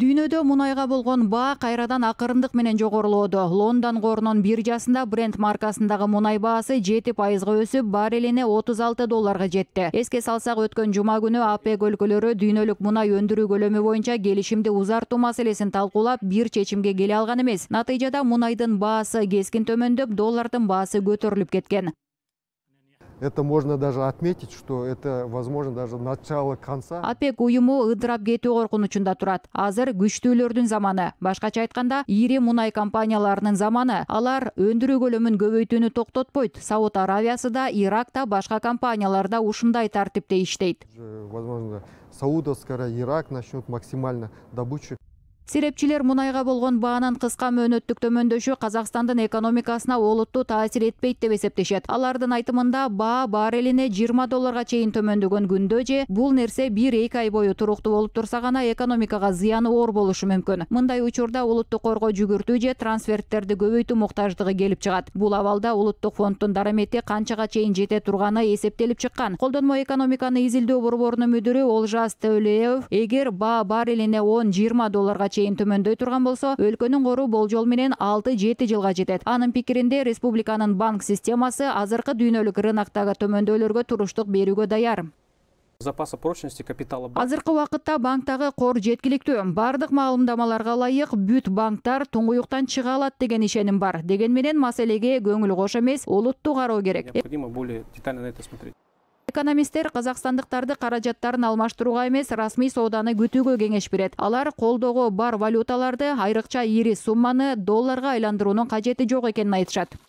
дүйнөдө мунайга болгон баа кайрадан акырындык менен жогорулоодо лондон корунун биржасында бренд маркасындагы мунай баасы жети пайызга өсүп баррелине отуз алты долларга жетти эске салсак өткөн жума күнү апек өлкөлөрү дүйнөлүк мунай өндүрүү көлөмү боюнча келишимди узартуу маселесин талкуулап бир чечимге келе алган эмес натыйжада мунайдын баасы кескин төмөндөп доллардын баасы көтөрүлүп кеткен это можно даже отметить что это возможно даже начало конца опек уюму ыдырап кетүү коркунучунда турат азыр күчтүүлөрдүн заманы башкача айтканда ири мунай компанияларынын заманы алар өндүрүү көлөмүн көбөйтүүнү токтотпойт сауд Аравиясы да ирак да башка компаниялар да ушундай тартипте иштейт возможно саудовская ирак начнет максимально добычу серепчилер мунайга болгон баанын кыска мөөнөттүк төмөндөшү казакстандын экономикасына олуттуу таасир этпейт деп эсептешет алардын айтымында баа баррелине жыйырма долларга чейин төмөндөгөн күндө же бул нерсе бир эки ай бою туруктуу болуп турса гана экономикага зыяны оор болушу мүмкүн мындай учурда улуттук корго жүгүртүү же трансферттерди көбөйтүү муктаждыгы келип чыгат бул абалда улуттук фонддун дарамети канчага чейин жете турганы эсептелип чыккан колдонмо экономиканы изилдөө борборунун мүдүрү олжас төлөев эгер баа баррелине он жыйырма долларга чейин төмөндөй турган болсо өлкөнүн кору болжол менен алты жети жылга жетет анын пикиринде республиканын банк системасы азыркы дүйнөлүк рыноктагы төмөндөөлөргө туруштук берүүгө даяр запаса прочности капитала азыркы убакытта банктагы кор жеткиликтүү баардык маалымдамаларга ылайык бүт банктар туңгуюктан чыга алат деген ишеним бар деген менен маселеге көңүл кош эмес олуттуу кароо керек необходимо более детально на это смотреть экономисттер казакстандыктарды каражаттарын алмаштырууга эмес расмий сооданы күтүүгө кеңеш берет алар колдогу бар валюталарды айрыкча ири сумманы долларга айландыруунун кажети жок экенин айтышат